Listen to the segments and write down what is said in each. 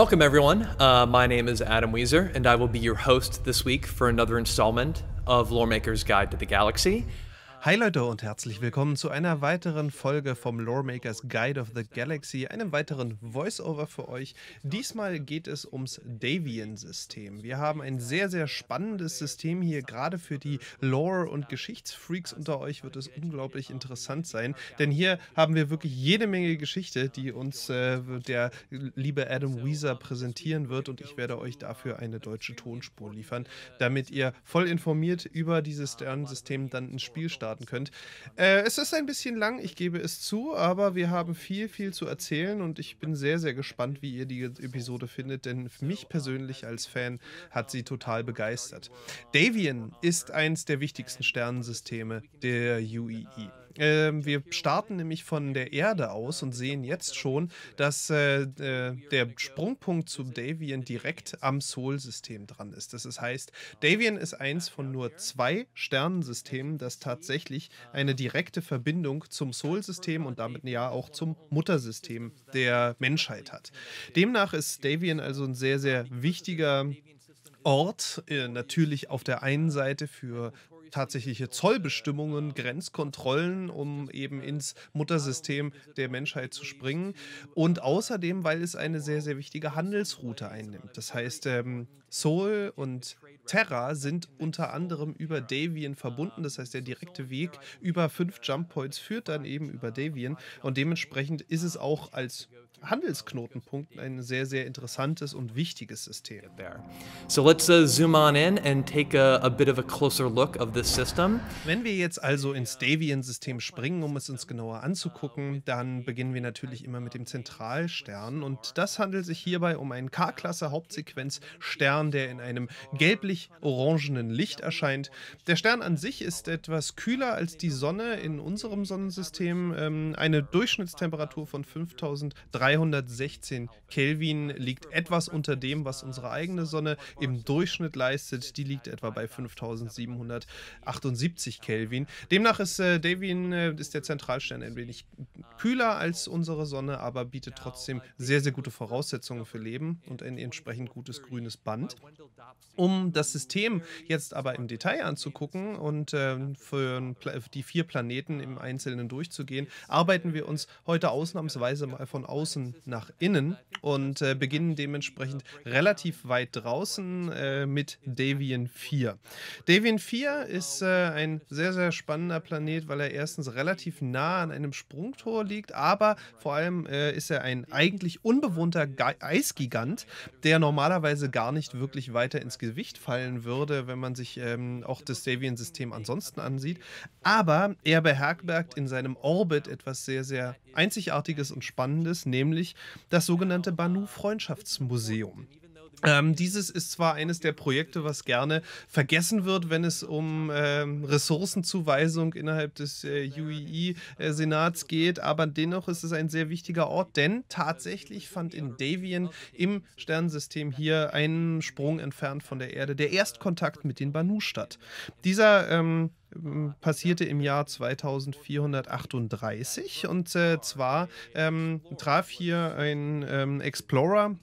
Welcome, everyone. Uh, my name is Adam Weezer, and I will be your host this week for another installment of Loremaker's Guide to the Galaxy. Hi Leute und herzlich willkommen zu einer weiteren Folge vom Loremakers Guide of the Galaxy, einem weiteren Voiceover für euch. Diesmal geht es ums Davian-System. Wir haben ein sehr, sehr spannendes System hier. Gerade für die Lore- und Geschichtsfreaks unter euch wird es unglaublich interessant sein, denn hier haben wir wirklich jede Menge Geschichte, die uns äh, der liebe Adam Weezer präsentieren wird und ich werde euch dafür eine deutsche Tonspur liefern, damit ihr voll informiert über dieses Sternensystem dann ins Spiel startet starten könnt. Äh, es ist ein bisschen lang, ich gebe es zu, aber wir haben viel, viel zu erzählen und ich bin sehr, sehr gespannt, wie ihr die Episode findet, denn mich persönlich als Fan hat sie total begeistert. Davian ist eins der wichtigsten Sternensysteme der UEE. E. Ähm, wir starten nämlich von der Erde aus und sehen jetzt schon, dass äh, äh der Sprungpunkt zu Davian direkt am Sol-System dran ist. Das heißt, Davian ist eins von nur zwei Sternensystemen, das tatsächlich eine direkte Verbindung zum Sol-System und damit ja auch zum Muttersystem der Menschheit hat. Demnach ist Davian also ein sehr, sehr wichtiger Ort, äh, natürlich auf der einen Seite für tatsächliche Zollbestimmungen, Grenzkontrollen, um eben ins Muttersystem der Menschheit zu springen. Und außerdem, weil es eine sehr, sehr wichtige Handelsroute einnimmt. Das heißt, ähm, Seoul und Terra sind unter anderem über Davian verbunden. Das heißt, der direkte Weg über fünf Jump Points führt dann eben über Davian. Und dementsprechend ist es auch als Handelsknotenpunkten ein sehr, sehr interessantes und wichtiges System. So let's uh, zoom on in and take a, a bit of a closer look of this system. Wenn wir jetzt also ins Davian-System springen, um es uns genauer anzugucken, dann beginnen wir natürlich immer mit dem Zentralstern und das handelt sich hierbei um einen K-Klasse Hauptsequenz Stern, der in einem gelblich-orangenen Licht erscheint. Der Stern an sich ist etwas kühler als die Sonne in unserem Sonnensystem, ähm, eine Durchschnittstemperatur von 5300 316 Kelvin liegt etwas unter dem, was unsere eigene Sonne im Durchschnitt leistet. Die liegt etwa bei 5778 Kelvin. Demnach ist äh, Davin äh, ist der Zentralstern ein wenig kühler als unsere Sonne, aber bietet trotzdem sehr, sehr gute Voraussetzungen für Leben und ein entsprechend gutes grünes Band. Um das System jetzt aber im Detail anzugucken und äh, für die vier Planeten im Einzelnen durchzugehen, arbeiten wir uns heute ausnahmsweise mal von außen außen nach innen und äh, beginnen dementsprechend relativ weit draußen äh, mit Davian 4. Davian 4 ist äh, ein sehr, sehr spannender Planet, weil er erstens relativ nah an einem Sprungtor liegt, aber vor allem äh, ist er ein eigentlich unbewohnter Ge Eisgigant, der normalerweise gar nicht wirklich weiter ins Gewicht fallen würde, wenn man sich ähm, auch das davian system ansonsten ansieht. Aber er beherbergt in seinem Orbit etwas sehr, sehr Einzigartiges und Spannendes, nämlich nämlich das sogenannte Banu Freundschaftsmuseum. Ähm, dieses ist zwar eines der Projekte, was gerne vergessen wird, wenn es um ähm, Ressourcenzuweisung innerhalb des äh, UEI-Senats e, äh, geht, aber dennoch ist es ein sehr wichtiger Ort, denn tatsächlich fand in Davian im Sternensystem hier einen Sprung entfernt von der Erde der Erstkontakt mit den Banu statt. Dieser ähm, ähm, passierte im Jahr 2438 und äh, zwar ähm, traf hier ein ähm, Explorer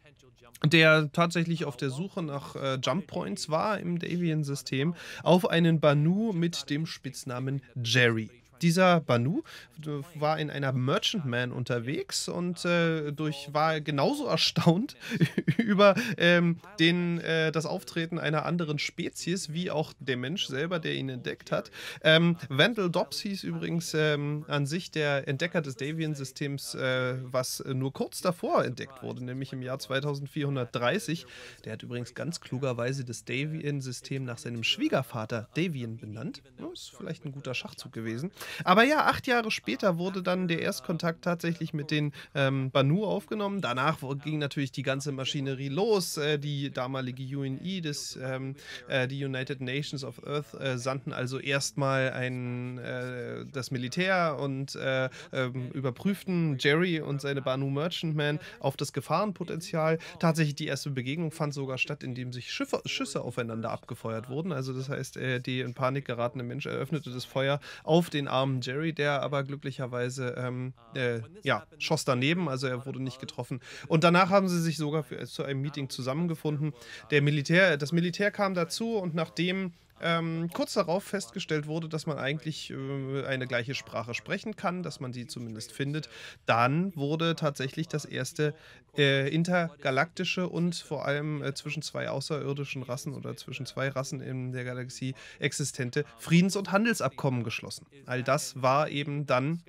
der tatsächlich auf der Suche nach äh, Jump Points war im Davian-System, auf einen Banu mit dem Spitznamen Jerry. Dieser Banu äh, war in einer Merchantman unterwegs und äh, durch, war genauso erstaunt über ähm, den, äh, das Auftreten einer anderen Spezies, wie auch der Mensch selber, der ihn entdeckt hat. Ähm, Vandal Dobbs hieß übrigens ähm, an sich der Entdecker des Davian-Systems, äh, was nur kurz davor entdeckt wurde, nämlich im Jahr 2430. Der hat übrigens ganz klugerweise das Davian-System nach seinem Schwiegervater Davian benannt. Ja, ist vielleicht ein guter Schachzug gewesen. Aber ja, acht Jahre später wurde dann der Erstkontakt tatsächlich mit den ähm, Banu aufgenommen. Danach ging natürlich die ganze Maschinerie los. Äh, die damalige UNI, e das, ähm, äh, die United Nations of Earth, äh, sandten also erstmal ein, äh, das Militär und äh, ähm, überprüften Jerry und seine Banu Merchantman auf das Gefahrenpotenzial. Tatsächlich die erste Begegnung fand sogar statt, indem sich Schiffe, Schüsse aufeinander abgefeuert wurden. Also das heißt, äh, die in Panik geratene Mensch eröffnete das Feuer auf den armen Jerry, der aber glücklicherweise ähm, ah, äh, ja, schoss daneben, also er wurde nicht getroffen. Und danach haben sie sich sogar für, äh, zu einem Meeting zusammengefunden. Der Militär, das Militär kam dazu und nachdem ähm, kurz darauf festgestellt wurde, dass man eigentlich äh, eine gleiche Sprache sprechen kann, dass man die zumindest findet. Dann wurde tatsächlich das erste äh, intergalaktische und vor allem äh, zwischen zwei außerirdischen Rassen oder zwischen zwei Rassen in der Galaxie existente Friedens- und Handelsabkommen geschlossen. All das war eben dann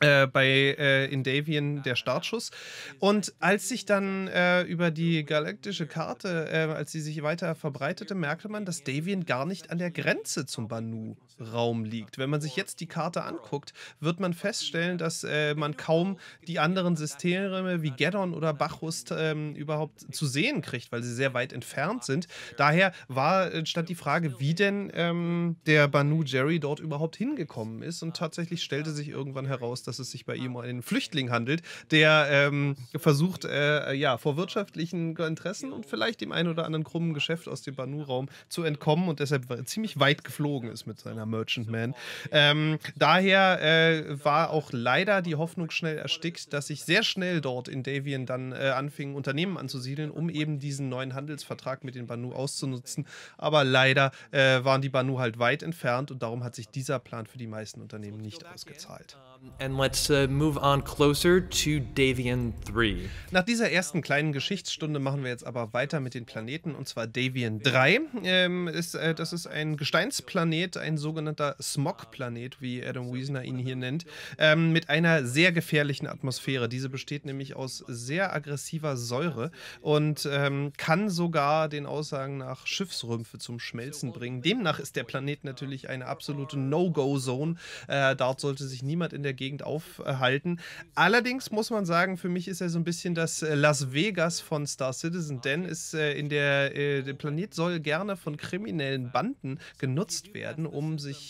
äh, bei äh, Indavian der Startschuss. Und als sich dann äh, über die galaktische Karte, äh, als sie sich weiter verbreitete, merkte man, dass Davian gar nicht an der Grenze zum Banu-Raum liegt. Wenn man sich jetzt die Karte anguckt, wird man feststellen, dass äh, man kaum die anderen Systeme wie Geddon oder Bacchust ähm, überhaupt zu sehen kriegt, weil sie sehr weit entfernt sind. Daher war äh, statt die Frage, wie denn ähm, der Banu Jerry dort überhaupt hingekommen ist. Und tatsächlich stellte sich irgendwann heraus, dass es sich bei ihm um einen Flüchtling handelt, der ähm, versucht, äh, ja, vor wirtschaftlichen Interessen und vielleicht dem einen oder anderen krummen Geschäft aus dem Banu-Raum zu entkommen und deshalb ziemlich weit geflogen ist mit seiner Merchantman. Ähm, daher äh, war auch leider die Hoffnung schnell erstickt, dass sich sehr schnell dort in Davian dann äh, anfingen, Unternehmen anzusiedeln, um eben diesen neuen Handelsvertrag mit den Banu auszunutzen. Aber leider äh, waren die Banu halt weit entfernt und darum hat sich dieser Plan für die meisten Unternehmen nicht ausgezahlt. Ähm, and let's uh, move on closer to Davian 3. Nach dieser ersten kleinen Geschichtsstunde machen wir jetzt aber weiter mit den Planeten und zwar Davian 3. Ähm, ist, äh, das ist ein Gesteinsplanet, ein sogenannter Smog-Planet, wie Adam Wiesner ihn hier nennt, ähm, mit einer sehr gefährlichen Atmosphäre. Diese besteht nämlich aus sehr aggressiver Säure und ähm, kann sogar den Aussagen nach Schiffsrümpfe zum Schmelzen bringen. Demnach ist der Planet natürlich eine absolute No-Go-Zone. Äh, dort sollte sich niemand in der Gegend aufhalten. Allerdings muss man sagen, für mich ist er so ein bisschen das äh, Las Vegas von Star Citizen, denn ist äh, in der, äh, der Planet soll gerne von kriminellen Banden genutzt werden, um sich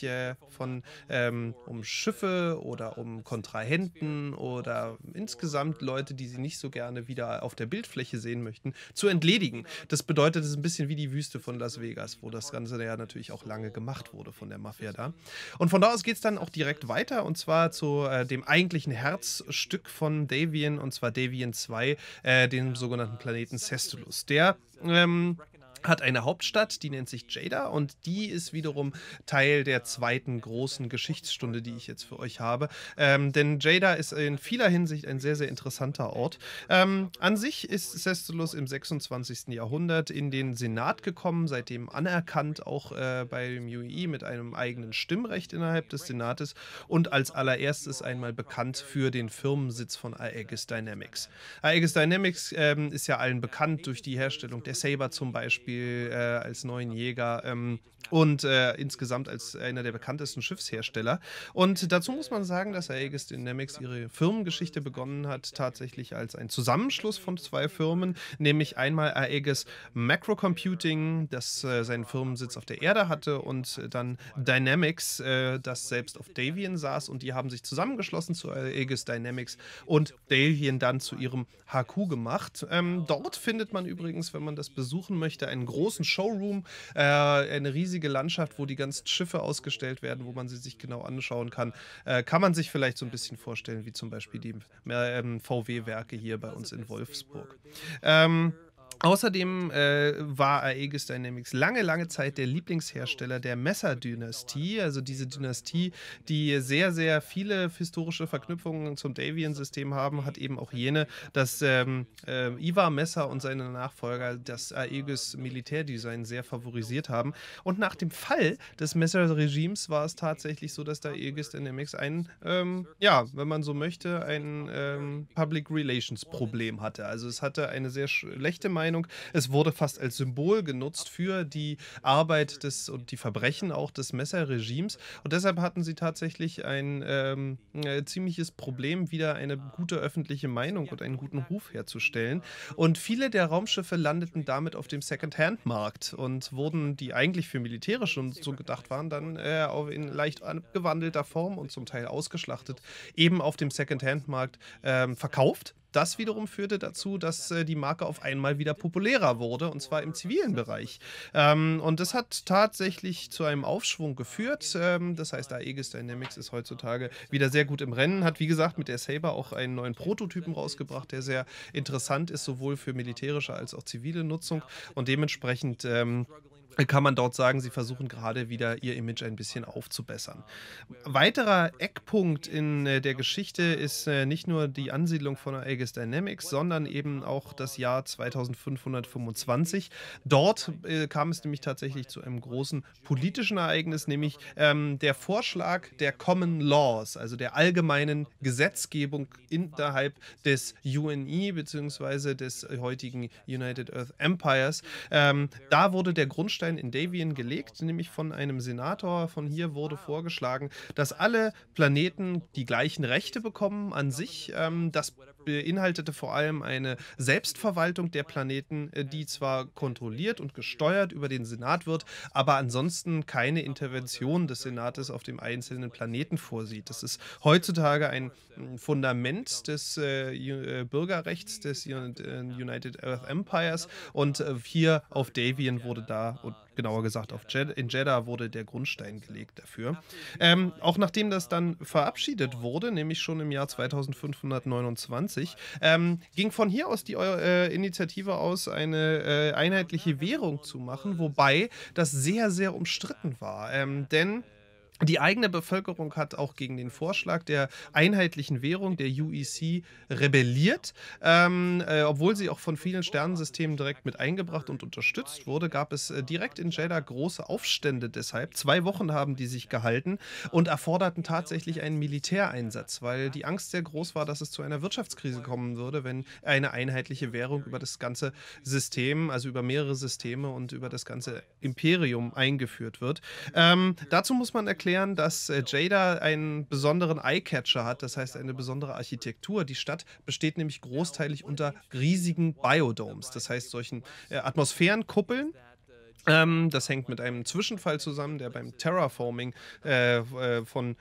von ähm, um Schiffe oder um Kontrahenten oder insgesamt Leute, die sie nicht so gerne wieder auf der Bildfläche sehen möchten, zu entledigen. Das bedeutet, es ist ein bisschen wie die Wüste von Las Vegas, wo das Ganze ja natürlich auch lange gemacht wurde von der Mafia da. Und von da aus geht es dann auch direkt weiter und zwar zu äh, dem eigentlichen Herzstück von Davian, und zwar Davian 2, äh, dem sogenannten Planeten Sestulus. Der ähm, hat eine Hauptstadt, die nennt sich Jada und die ist wiederum Teil der zweiten großen Geschichtsstunde, die ich jetzt für euch habe. Ähm, denn Jada ist in vieler Hinsicht ein sehr, sehr interessanter Ort. Ähm, an sich ist Sestulus im 26. Jahrhundert in den Senat gekommen, seitdem anerkannt auch äh, bei dem UEI mit einem eigenen Stimmrecht innerhalb des Senates und als allererstes einmal bekannt für den Firmensitz von Aegis Dynamics. Aegis Dynamics ähm, ist ja allen bekannt durch die Herstellung der Saber zum Beispiel Beispiel äh, als neuen Jäger ähm, und äh, insgesamt als einer der bekanntesten Schiffshersteller. Und dazu muss man sagen, dass Aegis Dynamics ihre Firmengeschichte begonnen hat, tatsächlich als ein Zusammenschluss von zwei Firmen, nämlich einmal Aegis Macrocomputing, das äh, seinen Firmensitz auf der Erde hatte, und dann Dynamics, äh, das selbst auf Davian saß, und die haben sich zusammengeschlossen zu Aegis Dynamics und Davian dann zu ihrem HQ gemacht. Ähm, dort findet man übrigens, wenn man das besuchen möchte, ein einen großen Showroom, äh, eine riesige Landschaft, wo die ganzen Schiffe ausgestellt werden, wo man sie sich genau anschauen kann. Äh, kann man sich vielleicht so ein bisschen vorstellen, wie zum Beispiel die ähm, VW-Werke hier bei uns in Wolfsburg. Ähm, Außerdem äh, war Aegis Dynamics lange, lange Zeit der Lieblingshersteller der Messer-Dynastie, also diese Dynastie, die sehr, sehr viele historische Verknüpfungen zum Davian-System haben, hat eben auch jene, dass ähm, äh, Ivar Messer und seine Nachfolger das Aegis Militärdesign sehr favorisiert haben. Und nach dem Fall des Messer-Regimes war es tatsächlich so, dass da Aegis Dynamics ein, ähm, ja, wenn man so möchte, ein ähm, Public Relations-Problem hatte. Also es hatte eine sehr schlechte Meinung Meinung. Es wurde fast als Symbol genutzt für die Arbeit des und die Verbrechen auch des Messerregimes. Und deshalb hatten sie tatsächlich ein ähm, äh, ziemliches Problem, wieder eine gute öffentliche Meinung und einen guten Ruf herzustellen. Und viele der Raumschiffe landeten damit auf dem Second-Hand-Markt und wurden, die eigentlich für militärische und so gedacht waren, dann äh, in leicht abgewandelter Form und zum Teil ausgeschlachtet, eben auf dem Second-Hand-Markt äh, verkauft das wiederum führte dazu, dass äh, die Marke auf einmal wieder populärer wurde, und zwar im zivilen Bereich. Ähm, und das hat tatsächlich zu einem Aufschwung geführt. Ähm, das heißt, Aegis Dynamics ist heutzutage wieder sehr gut im Rennen, hat wie gesagt mit der Saber auch einen neuen Prototypen rausgebracht, der sehr interessant ist, sowohl für militärische als auch zivile Nutzung. Und dementsprechend ähm, kann man dort sagen, sie versuchen gerade wieder ihr Image ein bisschen aufzubessern. Weiterer Eckpunkt in äh, der Geschichte ist äh, nicht nur die Ansiedlung von Aegis Dynamics, sondern eben auch das Jahr 2525. Dort äh, kam es nämlich tatsächlich zu einem großen politischen Ereignis, nämlich ähm, der Vorschlag der Common Laws, also der allgemeinen Gesetzgebung innerhalb des e UNI bzw. des heutigen United Earth Empires. Ähm, da wurde der Grundstein Grundstein in Davian gelegt, nämlich von einem Senator von hier wurde vorgeschlagen, dass alle Planeten die gleichen Rechte bekommen an sich. Ähm, das beinhaltete vor allem eine Selbstverwaltung der Planeten, äh, die zwar kontrolliert und gesteuert über den Senat wird, aber ansonsten keine Intervention des Senates auf dem einzelnen Planeten vorsieht. Das ist heutzutage ein hm, Fundament des äh, äh Bürgerrechts des äh, United Earth Empires und hier auf Davian wurde da und genauer gesagt auf Jed in Jeddah wurde der Grundstein gelegt dafür. Ähm, auch nachdem das dann verabschiedet wurde, nämlich schon im Jahr 2529, ähm, ging von hier aus die äh, Initiative aus, eine äh, einheitliche Währung zu machen, wobei das sehr, sehr umstritten war. Ähm, denn die eigene Bevölkerung hat auch gegen den Vorschlag der einheitlichen Währung, der UEC, rebelliert. Ähm, äh, obwohl sie auch von vielen Sternensystemen direkt mit eingebracht und unterstützt wurde, gab es äh, direkt in Jeddah große Aufstände deshalb. Zwei Wochen haben die sich gehalten und erforderten tatsächlich einen Militäreinsatz, weil die Angst sehr groß war, dass es zu einer Wirtschaftskrise kommen würde, wenn eine einheitliche Währung über das ganze System, also über mehrere Systeme und über das ganze Imperium eingeführt wird. Ähm, dazu muss man erklären, erklären, dass äh, Jada einen besonderen Eyecatcher hat, das heißt eine besondere Architektur. Die Stadt besteht nämlich großteilig unter riesigen Biodomes, das heißt solchen äh, Atmosphärenkuppeln. Ähm, das hängt mit einem Zwischenfall zusammen, der beim Terraforming äh, äh von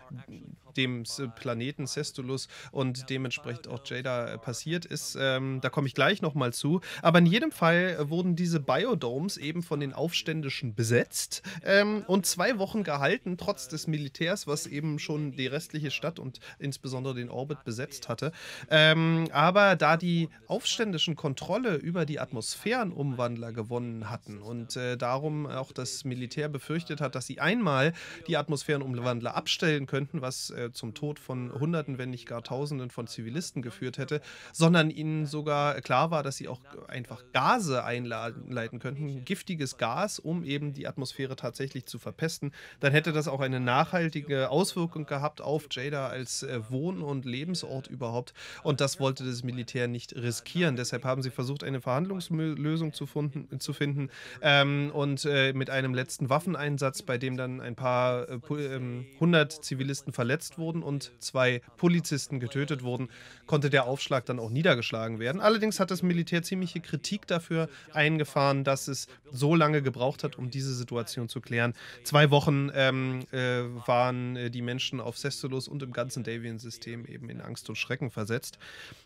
dem äh, Planeten Sestulus und dementsprechend auch Jada äh, passiert ist. Ähm, da komme ich gleich nochmal zu. Aber in jedem Fall äh, wurden diese Biodomes eben von den Aufständischen besetzt ähm, und zwei Wochen gehalten, trotz des Militärs, was eben schon die restliche Stadt und insbesondere den Orbit besetzt hatte. Ähm, aber da die Aufständischen Kontrolle über die Atmosphärenumwandler gewonnen hatten und äh, darum auch das Militär befürchtet hat, dass sie einmal die Atmosphärenumwandler abstellen könnten, was äh, äh, zum Tod von Hunderten, wenn nicht gar Tausenden von Zivilisten geführt hätte, sondern ihnen sogar klar war, dass sie auch einfach Gase einleiten könnten, giftiges Gas, um eben die Atmosphäre tatsächlich zu verpesten, dann hätte das auch eine nachhaltige Auswirkung gehabt auf Jada als äh, Wohn- und Lebensort überhaupt. Und das wollte das Militär nicht riskieren. Deshalb haben sie versucht, eine Verhandlungslösung zu, funden, zu finden ähm, und äh, mit einem letzten Waffeneinsatz, bei dem dann ein paar äh, ähm, hundert äh, Zivilisten verletzt wurden und zwei Polizisten getötet wurden, konnte der Aufschlag dann auch niedergeschlagen werden. Allerdings hat das Militär ziemliche Kritik dafür eingefahren, dass es so lange gebraucht hat, um diese Situation zu klären. Zwei Wochen ähm, äh, waren äh, die Menschen auf Sestelos und im ganzen Davian-System eben in Angst und Schrecken versetzt.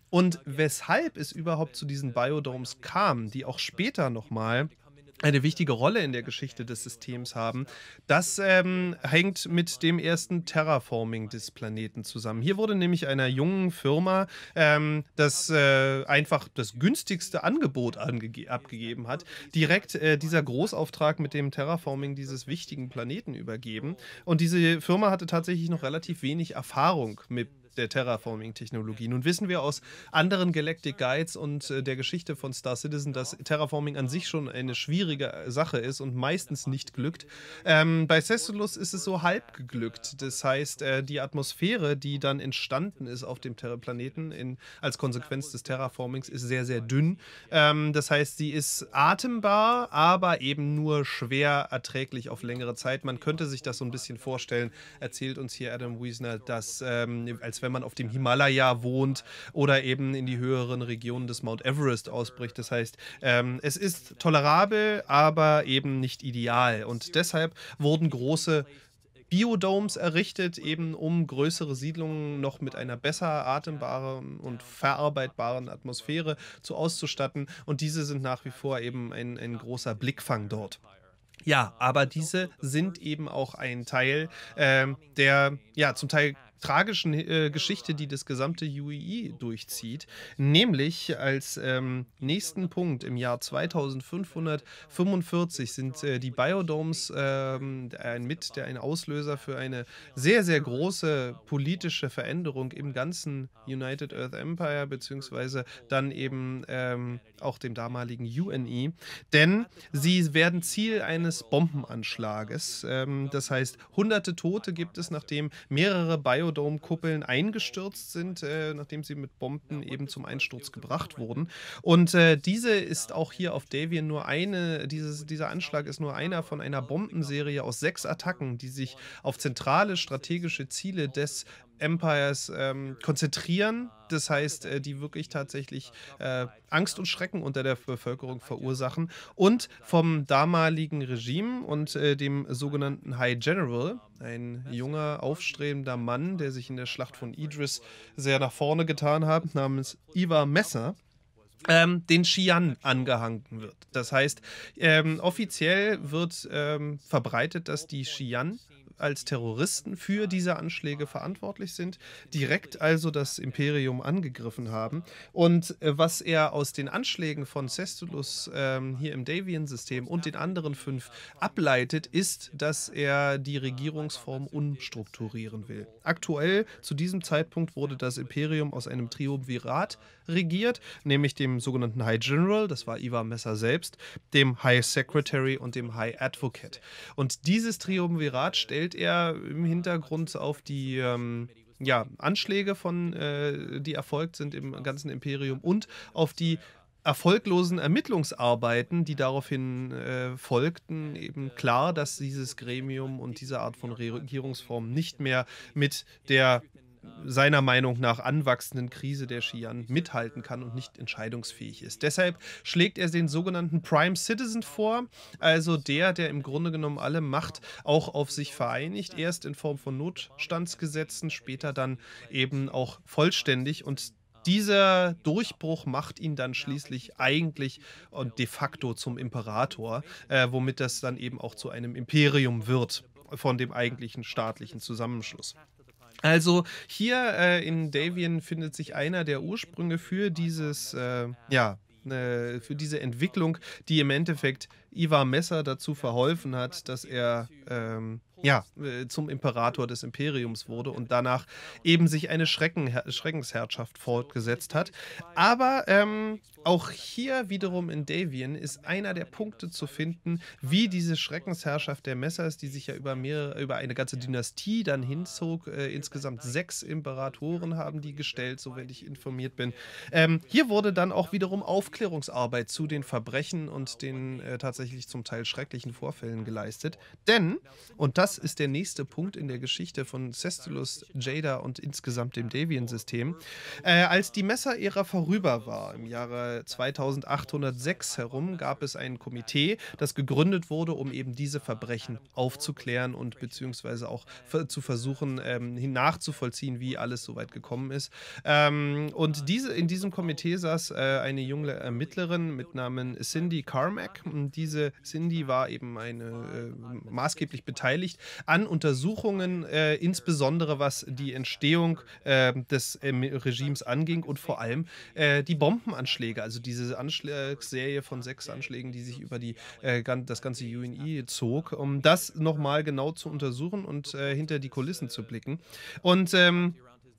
Und weshalb es überhaupt zu diesen Biodomes kam, die auch später nochmal eine wichtige Rolle in der Geschichte des Systems haben. Das ähm, hängt mit dem ersten Terraforming des Planeten zusammen. Hier wurde nämlich einer jungen Firma ähm, das äh, einfach das günstigste Angebot abgegeben hat, direkt äh, dieser Großauftrag mit dem Terraforming dieses wichtigen Planeten übergeben. Und diese Firma hatte tatsächlich noch relativ wenig Erfahrung mit der Terraforming-Technologie. Nun wissen wir aus anderen Galactic Guides und äh, der Geschichte von Star Citizen, dass Terraforming an sich schon eine schwierige äh, Sache ist und meistens nicht glückt. Ähm, bei Cessulus ist es so halb geglückt. Das heißt, äh, die Atmosphäre, die dann entstanden ist auf dem Terra Planeten in, als Konsequenz des Terraformings, ist sehr, sehr dünn. Ähm, das heißt, sie ist atembar, aber eben nur schwer erträglich auf längere Zeit. Man könnte sich das so ein bisschen vorstellen, erzählt uns hier Adam Wiesner, dass ähm, als wenn man auf dem Himalaya wohnt oder eben in die höheren Regionen des Mount Everest ausbricht. Das heißt, ähm, es ist tolerabel, aber eben nicht ideal. Und deshalb wurden große Biodomes errichtet, eben um größere Siedlungen noch mit einer besser atembaren und verarbeitbaren Atmosphäre zu auszustatten. Und diese sind nach wie vor eben ein, ein großer Blickfang dort. Ja, aber diese sind eben auch ein Teil äh, der, ja, zum Teil tragischen äh, Geschichte, die das gesamte UEI e durchzieht. Nämlich als ähm, nächsten Punkt im Jahr 2545 sind äh, die Biodomes ähm, ein mit der ein Auslöser für eine sehr sehr große politische Veränderung im ganzen United Earth Empire beziehungsweise dann eben ähm, auch dem damaligen UNE, denn sie werden Ziel eines Bombenanschlages. Ähm, das heißt, hunderte Tote gibt es, nachdem mehrere Biodomes Geodome-Kuppeln eingestürzt sind, äh, nachdem sie mit Bomben eben zum Einsturz gebracht wurden. Und äh, diese ist auch hier auf Davian nur eine, dieses, dieser Anschlag ist nur einer von einer Bombenserie aus sechs Attacken, die sich auf zentrale strategische Ziele des Empires ähm, konzentrieren. Das heißt, äh, die wirklich tatsächlich äh, Angst und Schrecken unter der Bevölkerung verursachen. Und vom damaligen Regime und äh, dem sogenannten High General, ein junger, aufstrebender Mann, der sich in der Schlacht von Idris sehr nach vorne getan hat, namens Ivar Messer. Ähm, den Xi'an angehangen wird. Das heißt, ähm, offiziell wird ähm, verbreitet, dass die Xi'an als Terroristen für diese Anschläge verantwortlich sind, direkt also das Imperium angegriffen haben. Und äh, was er aus den Anschlägen von Sestulus ähm, hier im Davian-System und den anderen fünf ableitet, ist, dass er die Regierungsform umstrukturieren will. Aktuell, zu diesem Zeitpunkt, wurde das Imperium aus einem Triumvirat regiert, nämlich dem sogenannten High General, das war Ivar Messer selbst, dem High Secretary und dem High Advocate. Und dieses Triumvirat stellt er im Hintergrund auf die. Ähm, ja, Anschläge von, äh, die erfolgt sind im ganzen Imperium und auf die erfolglosen Ermittlungsarbeiten, die daraufhin äh, folgten, eben klar, dass dieses Gremium und diese Art von Regierungsform nicht mehr mit der seiner Meinung nach anwachsenden Krise der Xi'an mithalten kann und nicht entscheidungsfähig ist. Deshalb schlägt er den sogenannten Prime Citizen vor, also der, der im Grunde genommen alle Macht auch auf sich vereinigt, erst in Form von Notstandsgesetzen, später dann eben auch vollständig und dieser Durchbruch macht ihn dann schließlich eigentlich und de facto zum Imperator, äh, womit das dann eben auch zu einem Imperium wird von dem eigentlichen staatlichen Zusammenschluss. Also hier äh, in Davian findet sich einer der Ursprünge für dieses, äh, ja, äh, für diese Entwicklung, die im Endeffekt Ivar Messer dazu verholfen hat, dass er ähm, ja, äh, zum Imperator des Imperiums wurde und danach eben sich eine Schrecken, Schreckensherrschaft fortgesetzt hat. Aber ähm, auch hier wiederum in Davian ist einer der Punkte zu finden, wie diese Schreckensherrschaft der Messers, die sich ja über mehrere, über eine ganze Dynastie dann hinzog, äh, insgesamt sechs Imperatoren haben die gestellt, so wenn ich informiert bin. Ähm, hier wurde dann auch wiederum Aufklärungsarbeit zu den Verbrechen und den äh, tatsächlich zum Teil schrecklichen Vorfällen geleistet. Denn, und das das ist der nächste Punkt in der Geschichte von Cestulus, Jada und insgesamt dem Devian-System. Äh, als die Messerära vorüber war, im Jahre 2806 herum, gab es ein Komitee, das gegründet wurde, um eben diese Verbrechen aufzuklären und beziehungsweise auch zu versuchen, ähm, nachzuvollziehen, wie alles so weit gekommen ist. Ähm, und diese, in diesem Komitee saß äh, eine junge Ermittlerin mit Namen Cindy Carmack. Und diese Cindy war eben eine äh, maßgeblich beteiligt an Untersuchungen, äh, insbesondere was die Entstehung äh, des ähm, Regimes anging und vor allem äh, die Bombenanschläge, also diese Anschlagsserie von sechs Anschlägen, die sich über die, äh, das ganze UNI zog, um das nochmal genau zu untersuchen und äh, hinter die Kulissen zu blicken. Und ähm,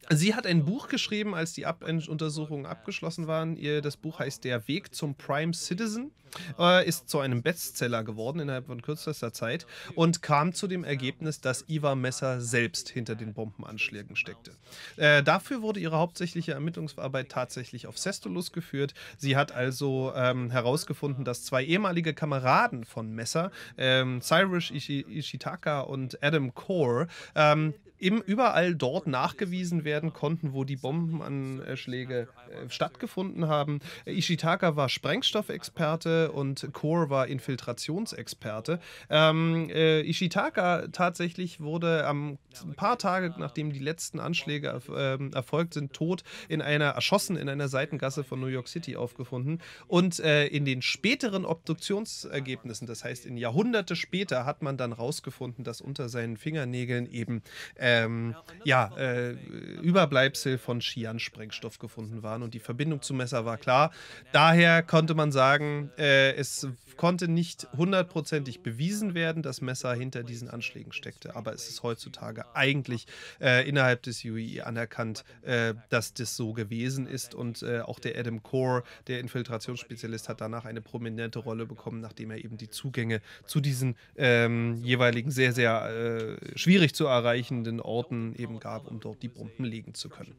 also sie hat ein Buch geschrieben, als die Untersuchungen abgeschlossen waren. Ihr, das Buch heißt Der Weg zum Prime Citizen, äh, ist zu einem Bestseller geworden innerhalb von kürzester Zeit und kam zu dem Ergebnis, dass Eva Messer selbst hinter den Bombenanschlägen steckte. Äh, dafür wurde ihre hauptsächliche Ermittlungsarbeit tatsächlich auf Sestolus geführt. Sie hat also ähm, herausgefunden, dass zwei ehemalige Kameraden von Messer, ähm, Cyrus Ishi Ishitaka und Adam Core, ähm, eben überall dort nachgewiesen werden, werden konnten, wo die Bombenanschläge äh, stattgefunden haben. Ishitaka war Sprengstoffexperte und Core war Infiltrationsexperte. Ähm, äh, Ishitaka tatsächlich wurde am, ein paar Tage nachdem die letzten Anschläge erf ähm, erfolgt sind, tot in einer, erschossen in einer Seitengasse von New York City aufgefunden. Und äh, in den späteren Obduktionsergebnissen, das heißt in Jahrhunderte später, hat man dann rausgefunden, dass unter seinen Fingernägeln eben ähm, ja, äh, Überbleibsel von Xian-Sprengstoff gefunden waren und die Verbindung zum Messer war klar. Daher konnte man sagen, äh, es konnte nicht hundertprozentig bewiesen werden, dass Messer hinter diesen Anschlägen steckte, aber es ist heutzutage eigentlich äh, innerhalb des UII e e anerkannt, äh, dass das so gewesen ist und äh, auch der Adam Core, der Infiltrationsspezialist, hat danach eine prominente Rolle bekommen, nachdem er eben die Zugänge zu diesen ähm, jeweiligen sehr, sehr äh, schwierig zu erreichenden Orten eben gab, um dort die Bomben liegen zu können.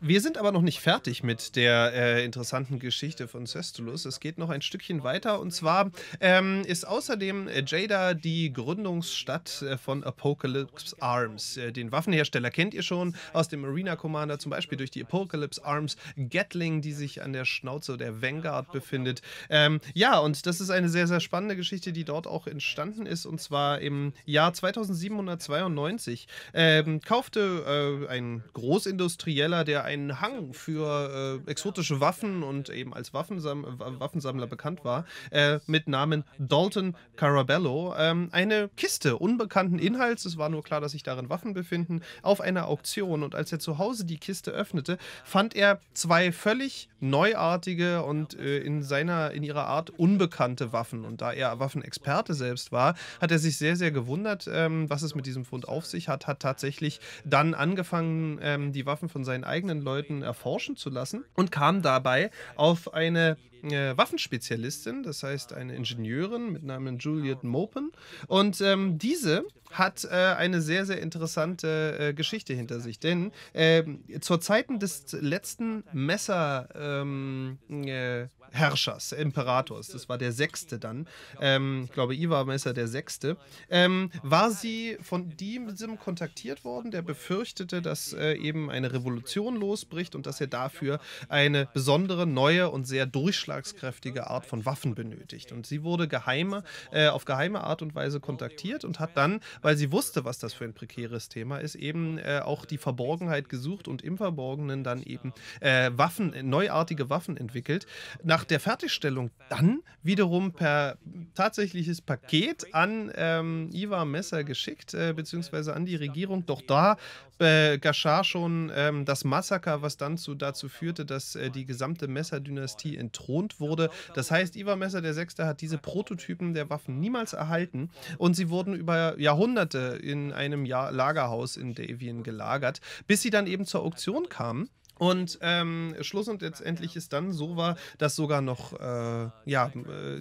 Wir sind aber noch nicht fertig mit der äh, interessanten Geschichte von Cestulus. Es geht noch ein Stückchen weiter und zwar ähm, ist außerdem äh, Jada die Gründungsstadt äh, von Apocalypse Arms. Äh, den Waffenhersteller kennt ihr schon aus dem Arena Commander, zum Beispiel durch die Apocalypse Arms Gatling, die sich an der Schnauze der Vanguard befindet. Ähm, ja, und das ist eine sehr, sehr spannende Geschichte, die dort auch entstanden ist und zwar im Jahr 2792 ähm, kaufte äh, ein Großindustrieller, der einen Hang für äh, exotische Waffen und eben als Waffensam Waffensammler bekannt war, äh, mit Namen Dalton Carabello, ähm, eine Kiste unbekannten Inhalts, es war nur klar, dass sich darin Waffen befinden, auf einer Auktion. Und als er zu Hause die Kiste öffnete, fand er zwei völlig neuartige und äh, in seiner, in ihrer Art unbekannte Waffen. Und da er Waffenexperte selbst war, hat er sich sehr, sehr gewundert, ähm, was es mit diesem Fund auf sich hat, hat tatsächlich dann angefangen, ähm, die Waffen von seinen eigenen Leuten erforschen zu lassen und kam dabei auf eine äh, Waffenspezialistin, das heißt eine Ingenieurin mit Namen genau. Juliet Mopen. Und ähm, diese hat äh, eine sehr, sehr interessante äh, Geschichte hinter sich. Denn äh, zur Zeiten des letzten Messerherrschers, ähm, äh, Imperators, das war der sechste dann, ähm, ich glaube, Ivar Messer der sechste, ähm, war sie von diesem kontaktiert worden, der befürchtete, dass äh, eben eine Revolution losbricht und dass er dafür eine besondere, neue und sehr durchschlagende durchschlagskräftige Art von Waffen benötigt. Und sie wurde geheime, äh, auf geheime Art und Weise kontaktiert und hat dann, weil sie wusste, was das für ein prekäres Thema ist, eben äh, auch die Verborgenheit gesucht und im Verborgenen dann eben äh, Waffen, neuartige Waffen entwickelt. Nach der Fertigstellung dann wiederum per tatsächliches Paket an ähm, Ivar Messer geschickt, äh, beziehungsweise an die Regierung. Doch da äh, geschah schon ähm, das Massaker, was dann zu, dazu führte, dass äh, die gesamte Messer-Dynastie entthront wurde. Das heißt, Ivar Messer VI. hat diese Prototypen der Waffen niemals erhalten und sie wurden über Jahrhunderte in einem Jahr Lagerhaus in Davien gelagert, bis sie dann eben zur Auktion kamen und ähm, Schluss und letztendlich ist dann so war, dass sogar noch äh, ja,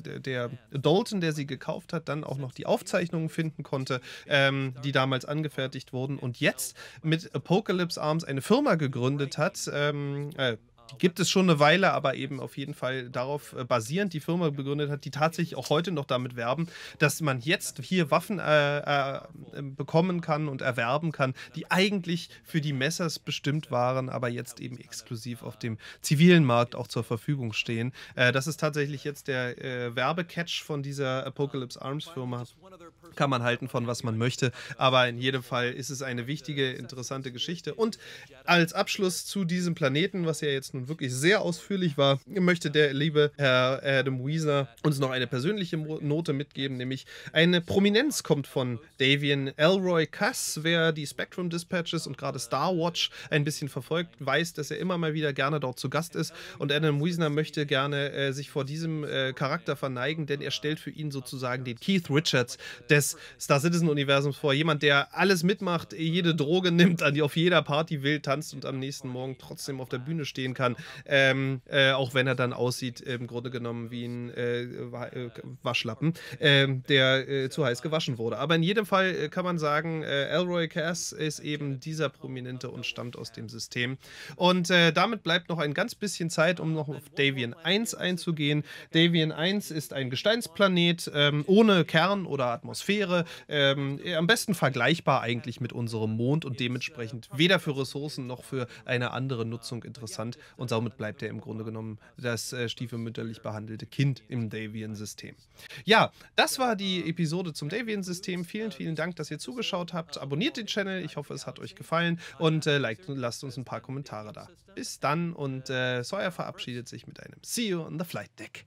äh, der Dalton, der sie gekauft hat, dann auch noch die Aufzeichnungen finden konnte, ähm, die damals angefertigt wurden und jetzt mit Apocalypse Arms eine Firma gegründet hat, ähm, äh, Ah, gibt es schon eine Weile, aber eben auf jeden Fall darauf äh, basierend die Firma begründet hat, die tatsächlich auch heute noch damit werben, dass man jetzt hier Waffen äh, äh, ähm, bekommen kann und erwerben kann, die eigentlich für die Messers bestimmt waren, aber jetzt eben exklusiv auf dem zivilen Markt auch zur Verfügung stehen. Äh, das ist tatsächlich jetzt der äh, Werbecatch von dieser Apocalypse Arms Firma. Kann man halten von was man möchte, aber in jedem Fall ist es eine wichtige, interessante Geschichte. Und als Abschluss zu diesem Planeten, was ja jetzt nun wirklich sehr ausführlich war, möchte der liebe Herr Adam Weezer uns noch eine persönliche Note mitgeben, nämlich eine Prominenz kommt von Davian Elroy Cass. Wer die Spectrum Dispatches und gerade Star Watch ein bisschen verfolgt, weiß, dass er immer mal wieder gerne dort zu Gast ist. Und Adam Weezer möchte gerne äh, sich vor diesem äh, Charakter verneigen, denn er stellt für ihn sozusagen den Keith Richards der des Star Citizen-Universums vor. Jemand, der alles mitmacht, jede Droge nimmt, an die auf jeder Party wild tanzt und am nächsten Morgen trotzdem auf der Bühne stehen kann. Ähm, äh, auch wenn er dann aussieht, im Grunde genommen wie ein äh, äh Waschlappen, ähm, äh, der zu heiß gewaschen wurde. Aber in jedem Fall äh, kann man sagen, äh, Elroy Cass ist eben dieser Prominente und stammt aus dem System. Und damit bleibt noch ein ganz bisschen Zeit, um noch auf Davian 1 einzugehen. Davian 1 ist ein Gesteinsplanet ähm, ohne Kern oder Atmosphäre. Atmosphäre, ähm, äh, am besten vergleichbar eigentlich mit unserem Mond und dementsprechend weder für Ressourcen noch für eine andere Nutzung interessant und somit bleibt er im Grunde genommen das äh, stiefelmütterlich behandelte Kind im Davian-System. Ja, das war die Episode zum Davian-System. Vielen, vielen Dank, dass ihr zugeschaut habt. Abonniert den Channel, ich hoffe, es hat euch gefallen und äh, liked lasst uns ein paar Kommentare da. Bis dann und äh, Sawyer verabschiedet sich mit einem See you on the Flight Deck.